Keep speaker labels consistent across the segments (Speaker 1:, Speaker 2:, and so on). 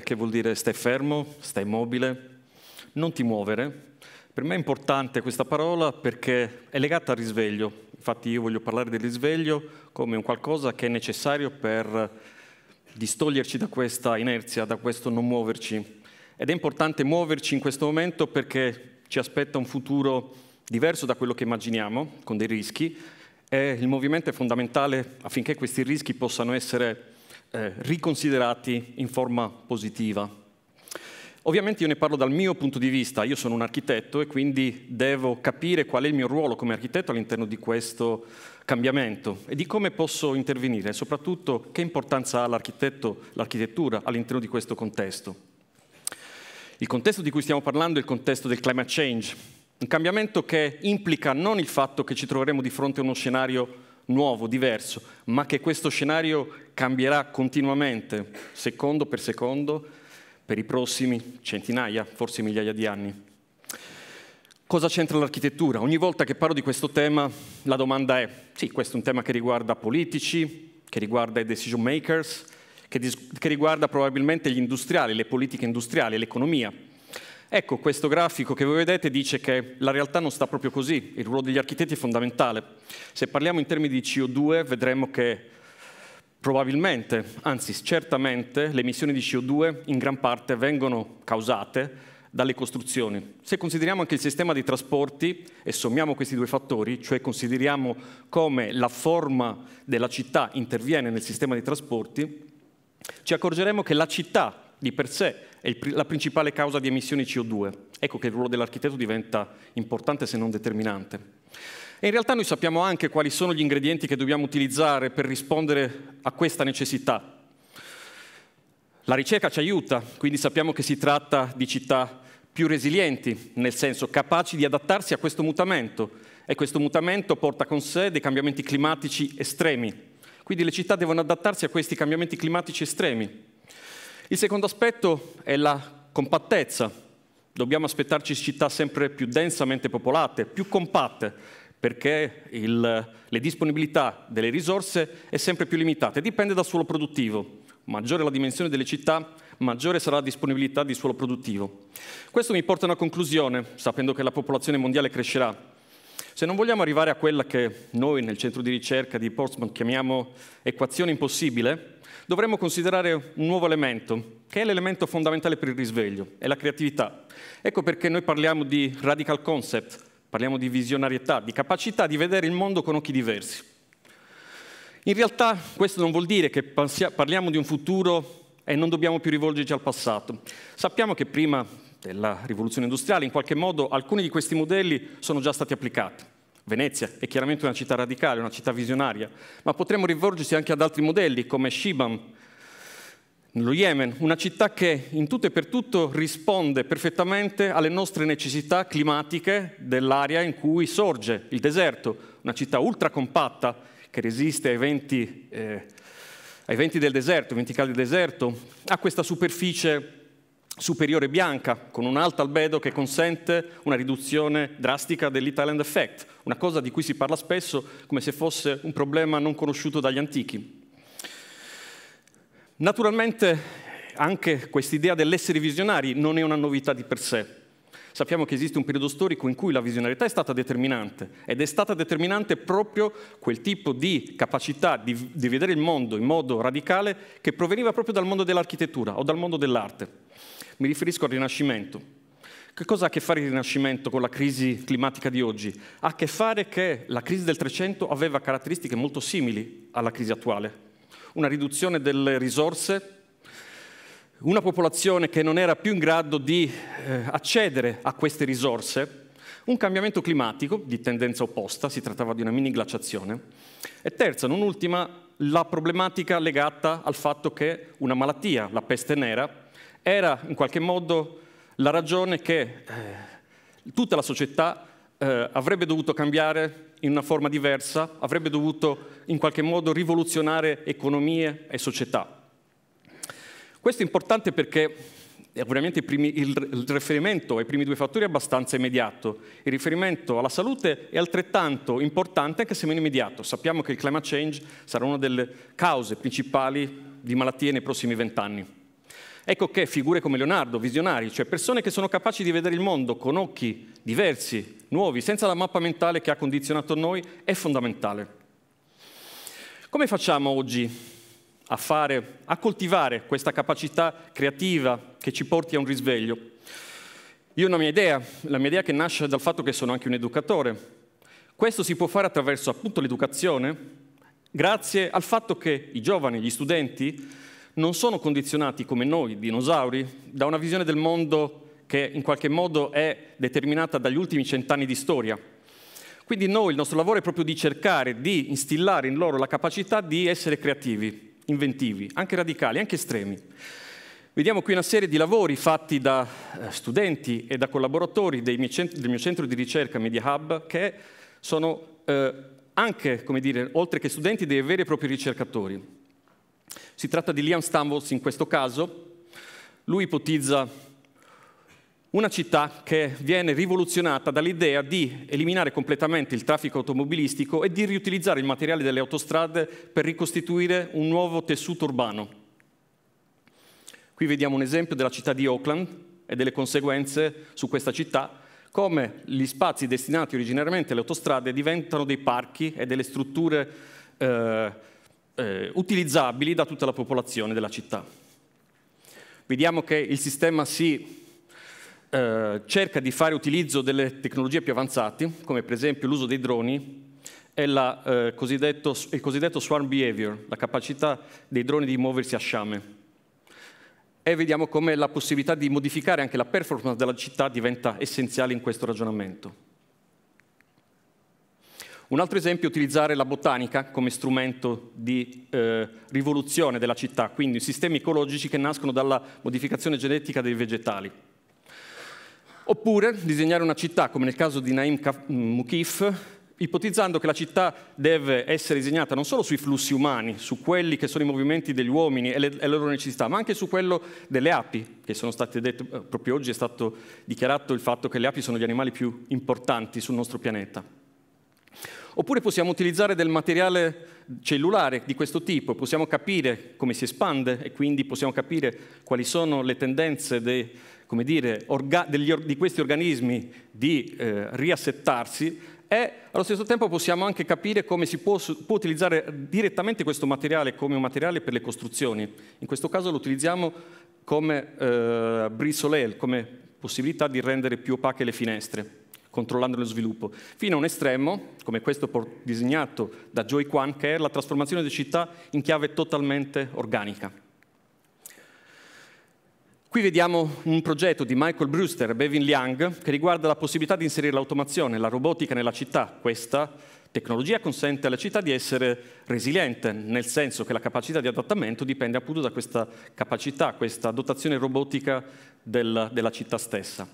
Speaker 1: che vuol dire stai fermo, stai mobile, non ti muovere. Per me è importante questa parola perché è legata al risveglio. Infatti io voglio parlare del risveglio come un qualcosa che è necessario per distoglierci da questa inerzia, da questo non muoverci. Ed è importante muoverci in questo momento perché ci aspetta un futuro diverso da quello che immaginiamo, con dei rischi, e il movimento è fondamentale affinché questi rischi possano essere eh, riconsiderati in forma positiva. Ovviamente io ne parlo dal mio punto di vista, io sono un architetto e quindi devo capire qual è il mio ruolo come architetto all'interno di questo cambiamento e di come posso intervenire e soprattutto che importanza ha l'architetto, l'architettura all'interno di questo contesto. Il contesto di cui stiamo parlando è il contesto del climate change, un cambiamento che implica non il fatto che ci troveremo di fronte a uno scenario nuovo, diverso, ma che questo scenario cambierà continuamente, secondo per secondo, per i prossimi centinaia, forse migliaia di anni. Cosa c'entra l'architettura? Ogni volta che parlo di questo tema la domanda è, sì, questo è un tema che riguarda politici, che riguarda i decision makers, che, che riguarda probabilmente gli industriali, le politiche industriali, l'economia, Ecco, questo grafico che voi vedete dice che la realtà non sta proprio così, il ruolo degli architetti è fondamentale. Se parliamo in termini di CO2 vedremo che probabilmente, anzi certamente, le emissioni di CO2 in gran parte vengono causate dalle costruzioni. Se consideriamo anche il sistema dei trasporti e sommiamo questi due fattori, cioè consideriamo come la forma della città interviene nel sistema dei trasporti, ci accorgeremo che la città di per sé è il, la principale causa di emissioni CO2. Ecco che il ruolo dell'architetto diventa importante se non determinante. E in realtà noi sappiamo anche quali sono gli ingredienti che dobbiamo utilizzare per rispondere a questa necessità. La ricerca ci aiuta, quindi sappiamo che si tratta di città più resilienti, nel senso capaci di adattarsi a questo mutamento e questo mutamento porta con sé dei cambiamenti climatici estremi. Quindi le città devono adattarsi a questi cambiamenti climatici estremi. Il secondo aspetto è la compattezza. Dobbiamo aspettarci città sempre più densamente popolate, più compatte, perché il, le disponibilità delle risorse è sempre più limitata. Dipende dal suolo produttivo. Maggiore la dimensione delle città, maggiore sarà la disponibilità di suolo produttivo. Questo mi porta a una conclusione, sapendo che la popolazione mondiale crescerà se non vogliamo arrivare a quella che noi nel centro di ricerca di Portsmouth chiamiamo equazione impossibile, dovremmo considerare un nuovo elemento, che è l'elemento fondamentale per il risveglio, è la creatività. Ecco perché noi parliamo di radical concept, parliamo di visionarietà, di capacità di vedere il mondo con occhi diversi. In realtà questo non vuol dire che parliamo di un futuro e non dobbiamo più rivolgerci al passato. Sappiamo che prima della rivoluzione industriale, in qualche modo alcuni di questi modelli sono già stati applicati. Venezia è chiaramente una città radicale, una città visionaria, ma potremmo rivolgersi anche ad altri modelli come Shibam, nello Yemen, una città che in tutto e per tutto risponde perfettamente alle nostre necessità climatiche dell'area in cui sorge il deserto, una città ultra compatta che resiste ai venti, eh, ai venti del deserto, ai venti caldi del deserto, a questa superficie superiore bianca con un alto albedo che consente una riduzione drastica dell'Italian effect, una cosa di cui si parla spesso come se fosse un problema non conosciuto dagli antichi. Naturalmente anche quest'idea dell'essere visionari non è una novità di per sé sappiamo che esiste un periodo storico in cui la visionarietà è stata determinante ed è stata determinante proprio quel tipo di capacità di, di vedere il mondo in modo radicale che proveniva proprio dal mondo dell'architettura o dal mondo dell'arte. Mi riferisco al Rinascimento. Che cosa ha a che fare il Rinascimento con la crisi climatica di oggi? Ha a che fare che la crisi del 300 aveva caratteristiche molto simili alla crisi attuale. Una riduzione delle risorse una popolazione che non era più in grado di eh, accedere a queste risorse, un cambiamento climatico di tendenza opposta, si trattava di una mini glaciazione, e terza, non ultima, la problematica legata al fatto che una malattia, la peste nera, era in qualche modo la ragione che eh, tutta la società eh, avrebbe dovuto cambiare in una forma diversa, avrebbe dovuto in qualche modo rivoluzionare economie e società. Questo è importante perché ovviamente il, riferimento ai primi due fattori è abbastanza immediato. Il riferimento alla salute è altrettanto importante anche se meno immediato. Sappiamo che il climate change sarà una delle cause principali di malattie nei prossimi vent'anni. Ecco che figure come Leonardo, visionari, cioè persone che sono capaci di vedere il mondo con occhi diversi, nuovi, senza la mappa mentale che ha condizionato noi, è fondamentale. Come facciamo oggi a, fare, a coltivare questa capacità creativa che ci porti a un risveglio. Io ho una mia idea, la mia idea che nasce dal fatto che sono anche un educatore. Questo si può fare attraverso appunto l'educazione, grazie al fatto che i giovani, gli studenti, non sono condizionati come noi, dinosauri, da una visione del mondo che in qualche modo è determinata dagli ultimi cent'anni di storia. Quindi noi, il nostro lavoro è proprio di cercare di instillare in loro la capacità di essere creativi, inventivi, anche radicali, anche estremi. Vediamo qui una serie di lavori fatti da eh, studenti e da collaboratori mio centro, del mio centro di ricerca Media Hub che sono eh, anche, come dire, oltre che studenti, dei veri e propri ricercatori. Si tratta di Liam Stambles in questo caso. Lui ipotizza una città che viene rivoluzionata dall'idea di eliminare completamente il traffico automobilistico e di riutilizzare il materiale delle autostrade per ricostituire un nuovo tessuto urbano. Qui vediamo un esempio della città di Oakland e delle conseguenze su questa città, come gli spazi destinati originariamente alle autostrade diventano dei parchi e delle strutture eh, eh, utilizzabili da tutta la popolazione della città. Vediamo che il sistema si eh, cerca di fare utilizzo delle tecnologie più avanzate, come per esempio l'uso dei droni, è la, eh, cosiddetto, il cosiddetto swarm behavior, la capacità dei droni di muoversi a sciame. E vediamo come la possibilità di modificare anche la performance della città diventa essenziale in questo ragionamento. Un altro esempio è utilizzare la botanica come strumento di eh, rivoluzione della città, quindi sistemi ecologici che nascono dalla modificazione genetica dei vegetali. Oppure disegnare una città, come nel caso di Naim Mukif, ipotizzando che la città deve essere disegnata non solo sui flussi umani, su quelli che sono i movimenti degli uomini e le, e le loro necessità, ma anche su quello delle api, che sono state dette, eh, proprio oggi è stato dichiarato il fatto che le api sono gli animali più importanti sul nostro pianeta. Oppure possiamo utilizzare del materiale cellulare di questo tipo, possiamo capire come si espande e quindi possiamo capire quali sono le tendenze dei, dire, orga, degli, di questi organismi di eh, riassettarsi e allo stesso tempo possiamo anche capire come si può, può, utilizzare direttamente questo materiale come un materiale per le costruzioni. In questo caso lo utilizziamo come eh, brisolel, come possibilità di rendere più opache le finestre controllando lo sviluppo, fino a un estremo, come questo disegnato da Joy Kwan, che è la trasformazione delle città in chiave totalmente organica. Qui vediamo un progetto di Michael Brewster e Bevin Liang che riguarda la possibilità di inserire l'automazione, la robotica nella città. Questa tecnologia consente alla città di essere resiliente, nel senso che la capacità di adattamento dipende appunto da questa capacità, questa dotazione robotica del, della città stessa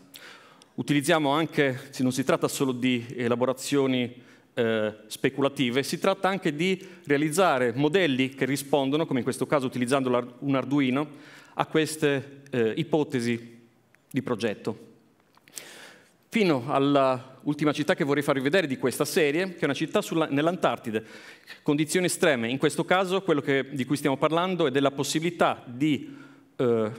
Speaker 1: utilizziamo anche, non si tratta solo di elaborazioni eh, speculative, si tratta anche di realizzare modelli che rispondono, come in questo caso utilizzando un Arduino, a queste eh, ipotesi di progetto. Fino all'ultima città che vorrei farvi vedere di questa serie, che è una città nell'Antartide, condizioni estreme. In questo caso quello che, di cui stiamo parlando è della possibilità di eh,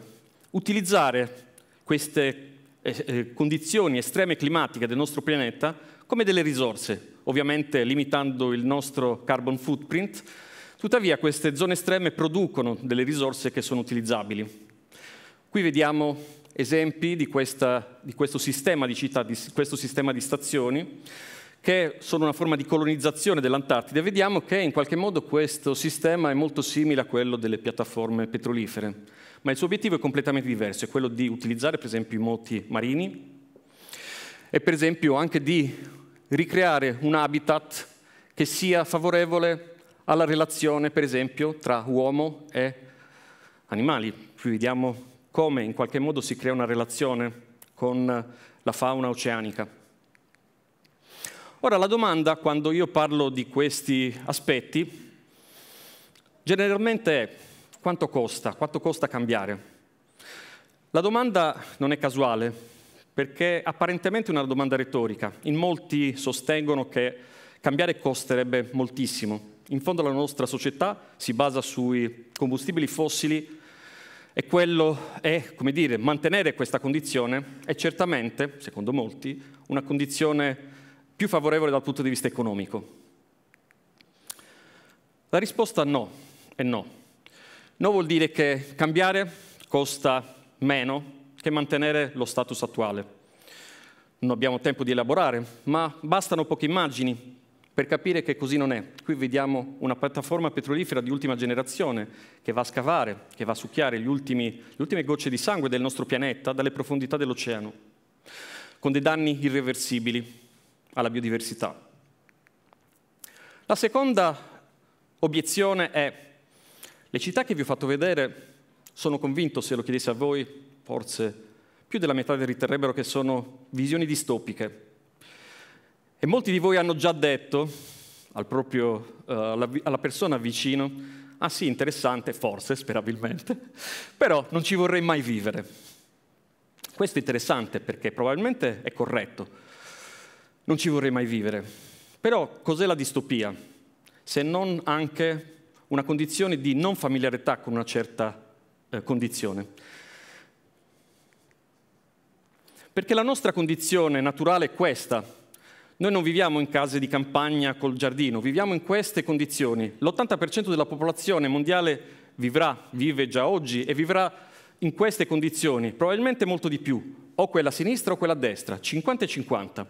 Speaker 1: utilizzare queste eh, condizioni estreme climatiche del nostro pianeta come delle risorse, ovviamente limitando il nostro carbon footprint, tuttavia queste zone estreme producono delle risorse che sono utilizzabili. Qui vediamo esempi di, questa, di questo sistema di città, di questo sistema di stazioni, che sono una forma di colonizzazione dell'Antartide, vediamo che in qualche modo questo sistema è molto simile a quello delle piattaforme petrolifere ma il suo obiettivo è completamente diverso, è quello di utilizzare per esempio i moti marini e per esempio anche di ricreare un habitat che sia favorevole alla relazione per esempio tra uomo e animali. Qui vediamo come in qualche modo si crea una relazione con la fauna oceanica. Ora la domanda quando io parlo di questi aspetti generalmente è quanto costa? Quanto costa cambiare? La domanda non è casuale, perché apparentemente è una domanda retorica. In molti sostengono che cambiare costerebbe moltissimo. In fondo la nostra società si basa sui combustibili fossili e quello è, come dire, mantenere questa condizione è certamente, secondo molti, una condizione più favorevole dal punto di vista economico. La risposta no è no. No vuol dire che cambiare costa meno che mantenere lo status attuale. Non abbiamo tempo di elaborare, ma bastano poche immagini per capire che così non è. Qui vediamo una piattaforma petrolifera di ultima generazione che va a scavare, che va a succhiare ultimi, le ultime gocce di sangue del nostro pianeta dalle profondità dell'oceano, con dei danni irreversibili alla biodiversità. La seconda obiezione è le città che vi ho fatto vedere, sono convinto, se lo chiedessi a voi, forse più della metà vi riterrebbero che sono visioni distopiche. E molti di voi hanno già detto al proprio, uh, alla, alla persona vicino, ah sì, interessante, forse, sperabilmente, però non ci vorrei mai vivere. Questo è interessante perché probabilmente è corretto. Non ci vorrei mai vivere. Però cos'è la distopia? Se non anche una condizione di non familiarità con una certa eh, condizione. Perché la nostra condizione naturale è questa. Noi non viviamo in case di campagna col giardino, viviamo in queste condizioni. L'80% della popolazione mondiale vivrà, vive già oggi e vivrà in queste condizioni, probabilmente molto di più, o quella a sinistra o quella a destra, 50 e 50.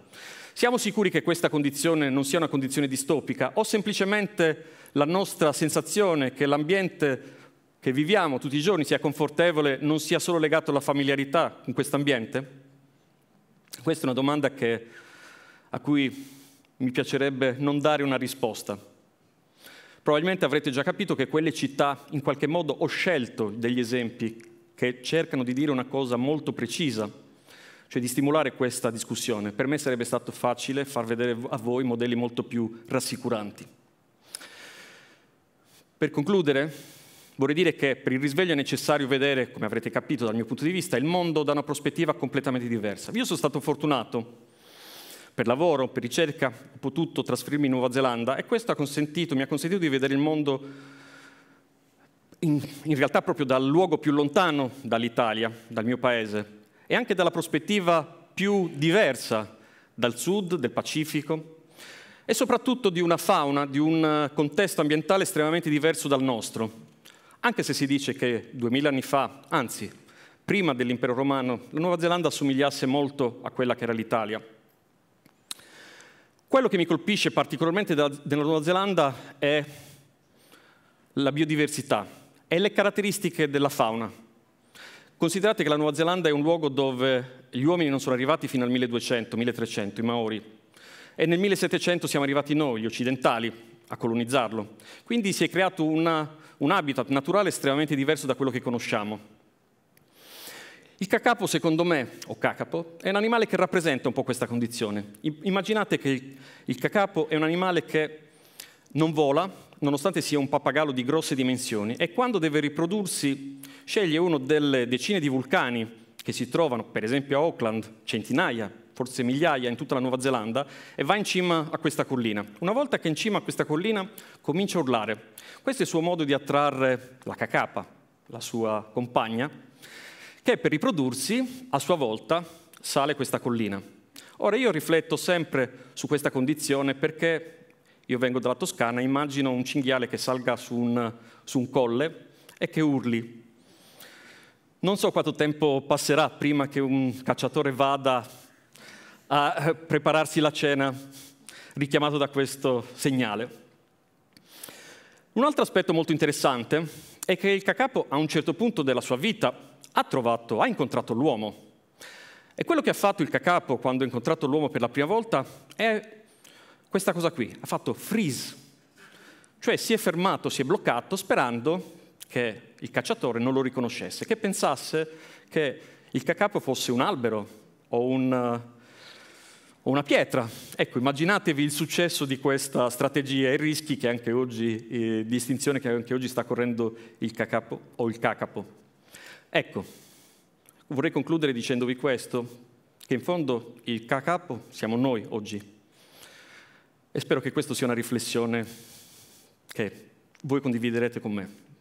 Speaker 1: Siamo sicuri che questa condizione non sia una condizione distopica o semplicemente la nostra sensazione che l'ambiente che viviamo tutti i giorni sia confortevole non sia solo legato alla familiarità con questo ambiente? Questa è una domanda che, a cui mi piacerebbe non dare una risposta. Probabilmente avrete già capito che quelle città, in qualche modo, ho scelto degli esempi che cercano di dire una cosa molto precisa, cioè di stimolare questa discussione. Per me sarebbe stato facile far vedere a voi modelli molto più rassicuranti. Per concludere, vorrei dire che per il risveglio è necessario vedere, come avrete capito dal mio punto di vista, il mondo da una prospettiva completamente diversa. Io sono stato fortunato. Per lavoro, per ricerca, ho potuto trasferirmi in Nuova Zelanda e questo ha mi ha consentito di vedere il mondo in, in realtà proprio dal luogo più lontano dall'Italia, dal mio paese, e anche dalla prospettiva più diversa, dal sud del Pacifico, e soprattutto di una fauna, di un eh, contesto ambientale estremamente diverso dal nostro. Anche se si dice che 2000 anni fa, anzi, prima dell'impero romano, la Nuova Zelanda assomigliasse molto a quella che era l'Italia. Quello che mi colpisce particolarmente della Nuova Zelanda è la biodiversità e le caratteristiche della fauna. Considerate che la Nuova Zelanda è un luogo dove gli uomini non sono arrivati fino al 1200-1300, i Maori, e nel 1700 siamo arrivati noi, gli occidentali, a colonizzarlo. Quindi si è creato una, un habitat naturale estremamente diverso da quello che conosciamo. Il cacapo, secondo me, o cacapo, è un animale che rappresenta un po' questa condizione. Immaginate che il cacapo è un animale che non vola, nonostante sia un pappagallo di grosse dimensioni, e quando deve riprodursi sceglie uno delle decine di vulcani che si trovano, per esempio a Auckland, centinaia, forse migliaia in tutta la Nuova Zelanda, e va in cima a questa collina. Una volta che è in cima a questa collina comincia a urlare. Questo è il suo modo di attrarre la cacapa, la sua compagna, che per riprodursi a sua volta sale questa collina. Ora io rifletto sempre su questa condizione perché io vengo dalla Toscana, immagino un cinghiale che salga su un, su un colle e che urli. Non so quanto tempo passerà prima che un cacciatore vada a eh, prepararsi la cena, richiamato da questo segnale. Un altro aspetto molto interessante è che il cacapo a un certo punto della sua vita ha trovato, ha incontrato l'uomo. E quello che ha fatto il cacapo quando ha incontrato l'uomo per la prima volta è questa cosa qui, ha fatto freeze, cioè si è fermato, si è bloccato sperando che il cacciatore non lo riconoscesse, che pensasse che il cacapo fosse un albero o un, eh, o una pietra. Ecco, immaginatevi il successo di questa strategia e i rischi che anche oggi, eh, distinzione che anche oggi sta correndo il cacapo o il cacapo. Ecco, vorrei concludere dicendovi questo, che in fondo il cacapo siamo noi oggi. E spero che questa sia una riflessione che voi condividerete con me.